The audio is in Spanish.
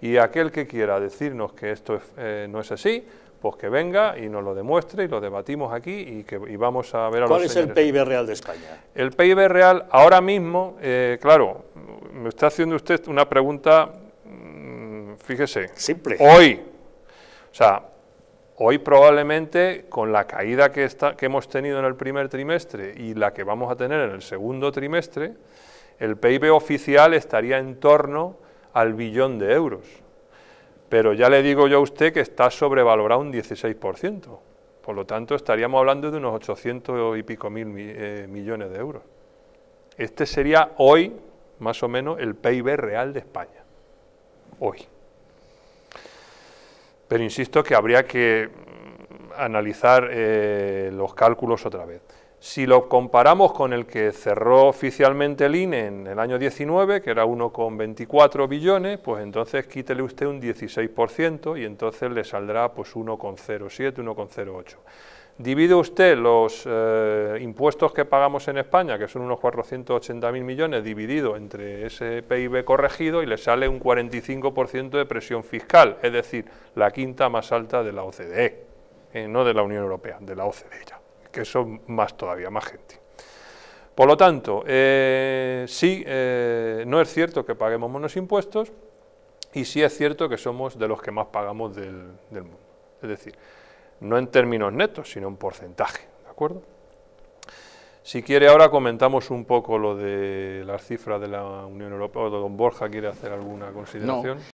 Y aquel que quiera decirnos que esto eh, no es así, pues que venga y nos lo demuestre y lo debatimos aquí y que vamos a ver a ¿Cuál es el PIB real de España? El PIB real ahora mismo, eh, claro, me está haciendo usted una pregunta, mm, fíjese. Simple. Hoy, o sea, hoy probablemente con la caída que, está, que hemos tenido en el primer trimestre y la que vamos a tener en el segundo trimestre, el PIB oficial estaría en torno al billón de euros. Pero ya le digo yo a usted que está sobrevalorado un 16%. Por lo tanto, estaríamos hablando de unos 800 y pico mil eh, millones de euros. Este sería hoy, más o menos, el PIB real de España. Hoy. Pero insisto que habría que mm, analizar eh, los cálculos otra vez. Si lo comparamos con el que cerró oficialmente el INE en el año 19, que era 1,24 billones, pues entonces quítele usted un 16% y entonces le saldrá pues 1,07, 1,08. Divide usted los eh, impuestos que pagamos en España, que son unos 480.000 millones, dividido entre ese PIB corregido y le sale un 45% de presión fiscal, es decir, la quinta más alta de la OCDE, eh, no de la Unión Europea, de la OCDE ya que son más todavía, más gente. Por lo tanto, eh, sí, eh, no es cierto que paguemos menos impuestos y sí es cierto que somos de los que más pagamos del, mundo. Es decir, no en términos netos, sino en porcentaje, ¿de acuerdo? Si quiere ahora comentamos un poco lo de las cifras de la Unión Europea, o don Borja quiere hacer alguna consideración.